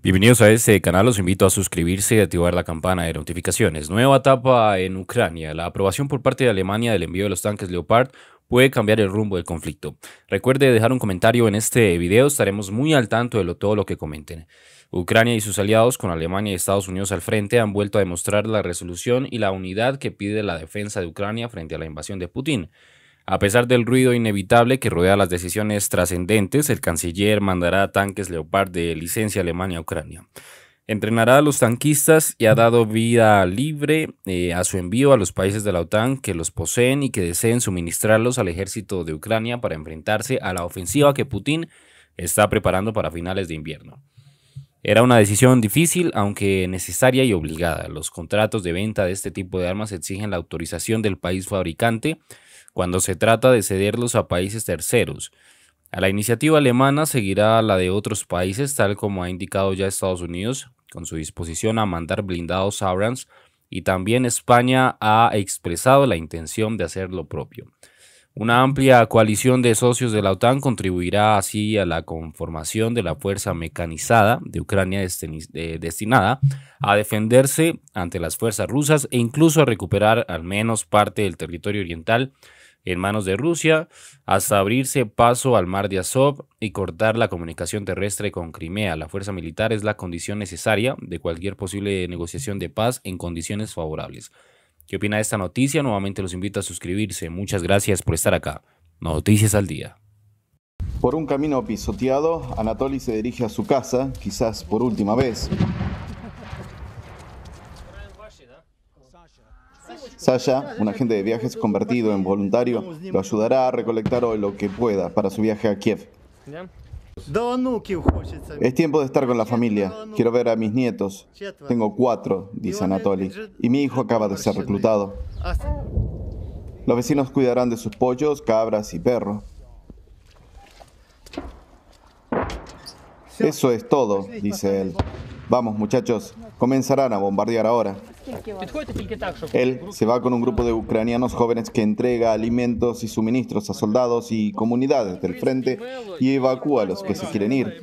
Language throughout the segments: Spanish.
Bienvenidos a este canal, los invito a suscribirse y activar la campana de notificaciones. Nueva etapa en Ucrania. La aprobación por parte de Alemania del envío de los tanques Leopard puede cambiar el rumbo del conflicto. Recuerde dejar un comentario en este video, estaremos muy al tanto de todo lo que comenten. Ucrania y sus aliados, con Alemania y Estados Unidos al frente, han vuelto a demostrar la resolución y la unidad que pide la defensa de Ucrania frente a la invasión de Putin. A pesar del ruido inevitable que rodea las decisiones trascendentes, el canciller mandará tanques Leopard de licencia Alemania a Ucrania. Entrenará a los tanquistas y ha dado vida libre eh, a su envío a los países de la OTAN que los poseen y que deseen suministrarlos al ejército de Ucrania para enfrentarse a la ofensiva que Putin está preparando para finales de invierno. Era una decisión difícil, aunque necesaria y obligada. Los contratos de venta de este tipo de armas exigen la autorización del país fabricante cuando se trata de cederlos a países terceros. A la iniciativa alemana seguirá la de otros países, tal como ha indicado ya Estados Unidos, con su disposición a mandar blindados Abrams, y también España ha expresado la intención de hacer lo propio. Una amplia coalición de socios de la OTAN contribuirá así a la conformación de la fuerza mecanizada de Ucrania eh, destinada a defenderse ante las fuerzas rusas e incluso a recuperar al menos parte del territorio oriental en manos de Rusia hasta abrirse paso al mar de Azov y cortar la comunicación terrestre con Crimea. La fuerza militar es la condición necesaria de cualquier posible negociación de paz en condiciones favorables. ¿Qué opina de esta noticia? Nuevamente los invito a suscribirse. Muchas gracias por estar acá. Noticias al día. Por un camino pisoteado, Anatoly se dirige a su casa, quizás por última vez. Sasha, un agente de viajes convertido en voluntario, lo ayudará a recolectar hoy lo que pueda para su viaje a Kiev. Es tiempo de estar con la familia. Quiero ver a mis nietos. Tengo cuatro, dice Anatoly. Y mi hijo acaba de ser reclutado. Los vecinos cuidarán de sus pollos, cabras y perros. Eso es todo, dice él. Vamos, muchachos, Comenzarán a bombardear ahora. Él se va con un grupo de ucranianos jóvenes que entrega alimentos y suministros a soldados y comunidades del frente y evacúa a los que se quieren ir.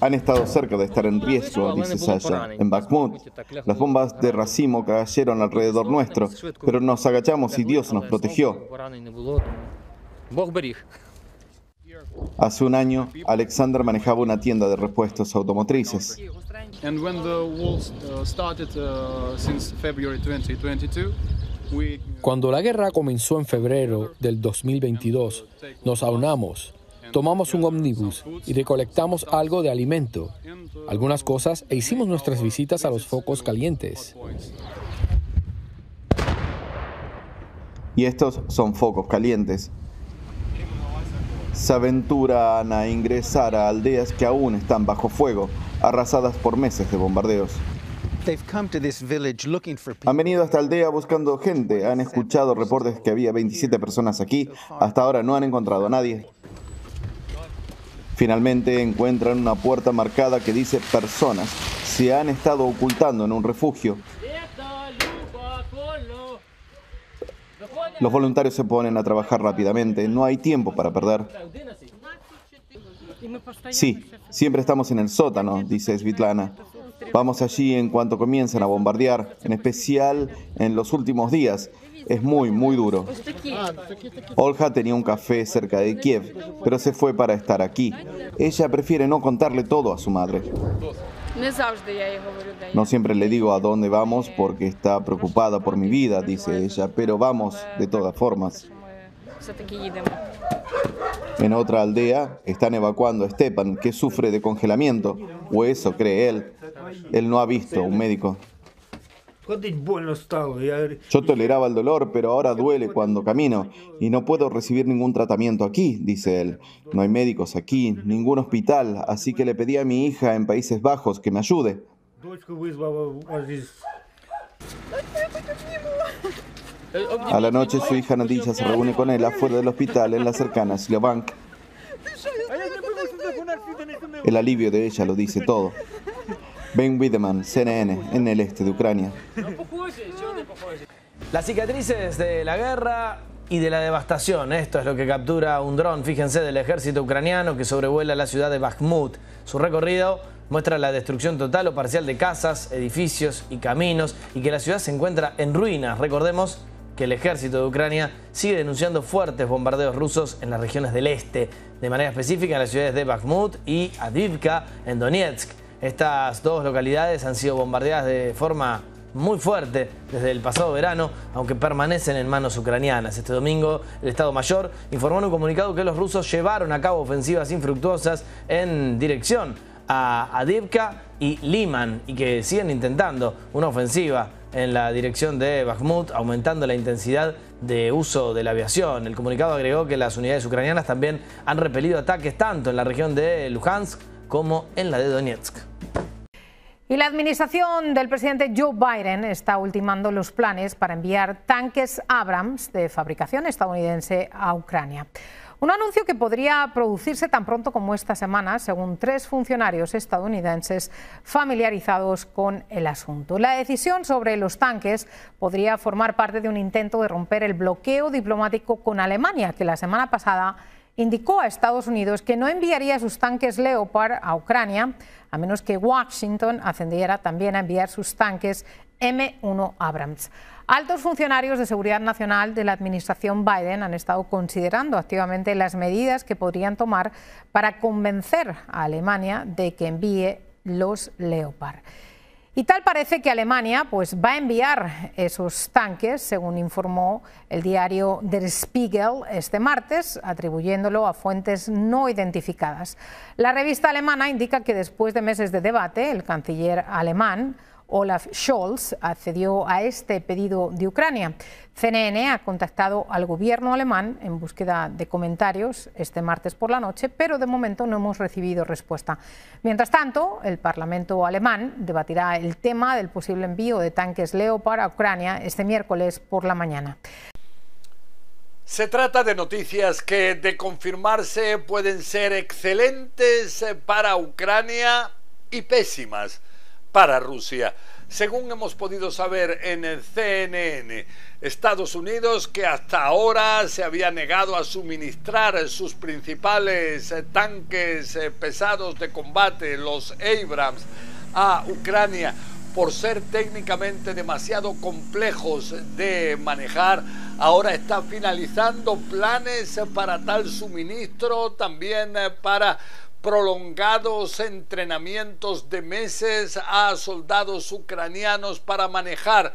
Han estado cerca de estar en riesgo, dice Sasha. En Bakhmut, las bombas de racimo cayeron alrededor nuestro, pero nos agachamos y Dios nos protegió. Hace un año, Alexander manejaba una tienda de repuestos automotrices. Cuando la guerra comenzó en febrero del 2022, nos aunamos, tomamos un ómnibus y recolectamos algo de alimento, algunas cosas e hicimos nuestras visitas a los focos calientes. Y estos son focos calientes, se aventuran a ingresar a aldeas que aún están bajo fuego, arrasadas por meses de bombardeos. Han venido a esta aldea buscando gente, han escuchado reportes que había 27 personas aquí, hasta ahora no han encontrado a nadie. Finalmente encuentran una puerta marcada que dice personas se han estado ocultando en un refugio. Los voluntarios se ponen a trabajar rápidamente, no hay tiempo para perder. Sí, siempre estamos en el sótano, dice Svitlana. Vamos allí en cuanto comiencen a bombardear, en especial en los últimos días. Es muy, muy duro. Olja tenía un café cerca de Kiev, pero se fue para estar aquí. Ella prefiere no contarle todo a su madre. No siempre le digo a dónde vamos porque está preocupada por mi vida, dice ella, pero vamos de todas formas. En otra aldea están evacuando a Stepan, que sufre de congelamiento, o eso cree él. Él no ha visto un médico. Yo toleraba el dolor, pero ahora duele cuando camino y no puedo recibir ningún tratamiento aquí, dice él. No hay médicos aquí, ningún hospital, así que le pedí a mi hija en Países Bajos que me ayude. A la noche su hija Nadilla se reúne con él afuera del hospital en la cercana Slobank. El alivio de ella lo dice todo. Ben Wiedemann, CNN, en el este de Ucrania. Las cicatrices de la guerra y de la devastación. Esto es lo que captura un dron, fíjense, del ejército ucraniano que sobrevuela la ciudad de Bakhmut. Su recorrido muestra la destrucción total o parcial de casas, edificios y caminos y que la ciudad se encuentra en ruinas. Recordemos que el ejército de Ucrania sigue denunciando fuertes bombardeos rusos en las regiones del este, de manera específica en las ciudades de Bakhmut y Adivka en Donetsk. Estas dos localidades han sido bombardeadas de forma muy fuerte desde el pasado verano, aunque permanecen en manos ucranianas. Este domingo, el Estado Mayor informó en un comunicado que los rusos llevaron a cabo ofensivas infructuosas en dirección a Adivka y Liman y que siguen intentando una ofensiva en la dirección de Bakhmut, aumentando la intensidad de uso de la aviación. El comunicado agregó que las unidades ucranianas también han repelido ataques tanto en la región de Luhansk como en la de Donetsk. Y la administración del presidente Joe Biden está ultimando los planes para enviar tanques Abrams de fabricación estadounidense a Ucrania. Un anuncio que podría producirse tan pronto como esta semana, según tres funcionarios estadounidenses familiarizados con el asunto. La decisión sobre los tanques podría formar parte de un intento de romper el bloqueo diplomático con Alemania, que la semana pasada indicó a Estados Unidos que no enviaría sus tanques Leopard a Ucrania, a menos que Washington ascendiera también a enviar sus tanques M1 Abrams. Altos funcionarios de seguridad nacional de la administración Biden han estado considerando activamente las medidas que podrían tomar para convencer a Alemania de que envíe los Leopard. Y tal parece que Alemania pues, va a enviar esos tanques, según informó el diario Der Spiegel este martes, atribuyéndolo a fuentes no identificadas. La revista alemana indica que después de meses de debate, el canciller alemán Olaf Scholz accedió a este pedido de Ucrania. CNN ha contactado al gobierno alemán en búsqueda de comentarios este martes por la noche, pero de momento no hemos recibido respuesta. Mientras tanto, el Parlamento alemán debatirá el tema del posible envío de tanques Leo... ...para Ucrania este miércoles por la mañana. Se trata de noticias que, de confirmarse, pueden ser excelentes para Ucrania y pésimas para Rusia. Según hemos podido saber en el CNN, Estados Unidos, que hasta ahora se había negado a suministrar sus principales eh, tanques eh, pesados de combate, los Abrams, a Ucrania, por ser técnicamente demasiado complejos de manejar. Ahora está finalizando planes para tal suministro, también eh, para prolongados entrenamientos de meses a soldados ucranianos para manejar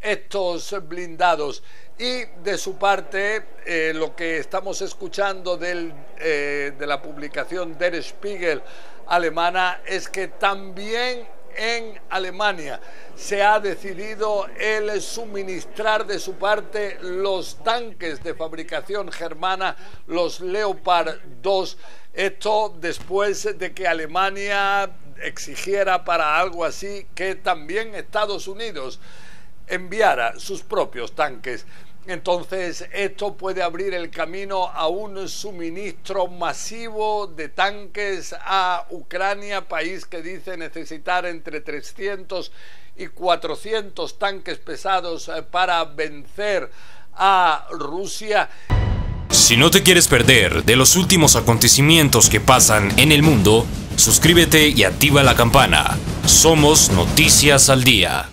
estos blindados. Y de su parte, eh, lo que estamos escuchando eh, de la publicación Der Spiegel alemana es que también en Alemania. Se ha decidido el suministrar de su parte los tanques de fabricación germana, los Leopard 2. Esto después de que Alemania exigiera para algo así que también Estados Unidos enviara sus propios tanques. Entonces, esto puede abrir el camino a un suministro masivo de tanques a Ucrania, país que dice necesitar entre 300 y 400 tanques pesados eh, para vencer a Rusia. Si no te quieres perder de los últimos acontecimientos que pasan en el mundo, suscríbete y activa la campana. Somos Noticias al Día.